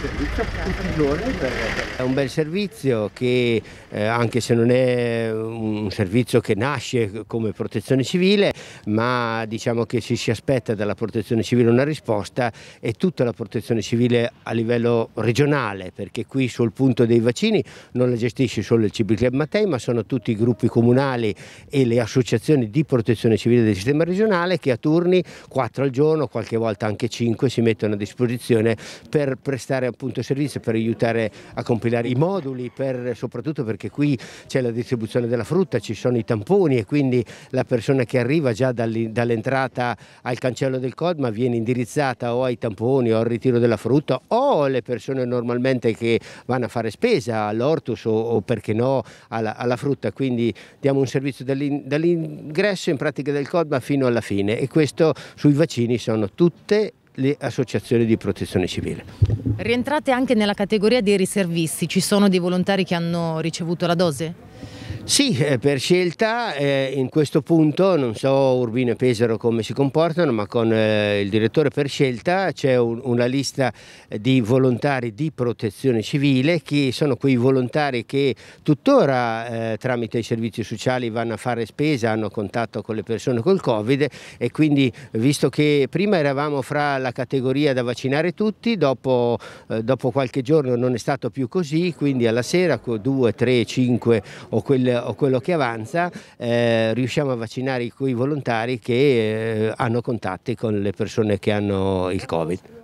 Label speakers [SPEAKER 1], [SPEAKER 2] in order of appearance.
[SPEAKER 1] servizio tutti i giorni. Per... È un bel servizio che eh, anche se non è un servizio che nasce come protezione civile ma diciamo che ci si aspetta dalla protezione civile una risposta e tutta la protezione civile a livello regionale perché qui sul punto dei vaccini non la gestisce solo il CB Club Mattei ma sono tutti i gruppi comunali e le associazioni di protezione civile del sistema regionale che a turni quattro al giorno, qualche volta anche cinque, si mettono a disposizione per prestare appunto servizio per aiutare a compilare i moduli, per, soprattutto perché qui c'è la distribuzione della frutta, ci sono i tamponi e quindi la persona che arriva già dall'entrata al cancello del CODMA viene indirizzata o ai tamponi o al ritiro della frutta o le persone normalmente che vanno a fare spesa all'ortus o, o perché no alla, alla, frutta, quindi diamo un servizio dall'ingresso in pratica del CODMA fino alla fine e questo sui vaccini sono tutte le associazioni di protezione civile.
[SPEAKER 2] Rientrate anche nella categoria dei riservisti, ci sono dei volontari che hanno ricevuto la dose?
[SPEAKER 1] Sì, eh, per scelta, eh, in questo punto non so Urbino e Pesaro come si comportano, ma con eh, il direttore per scelta c'è un, una lista eh, di volontari di protezione civile che sono quei volontari che tuttora eh, tramite i servizi sociali vanno a fare spesa, hanno contatto con le persone col Covid e quindi visto che prima eravamo fra la categoria da vaccinare tutti, dopo, eh, dopo qualche giorno non è stato più così, quindi alla sera 2, 3, 5 o quelle o quello che avanza eh, riusciamo a vaccinare quei volontari che eh, hanno contatti con le persone che hanno il Covid.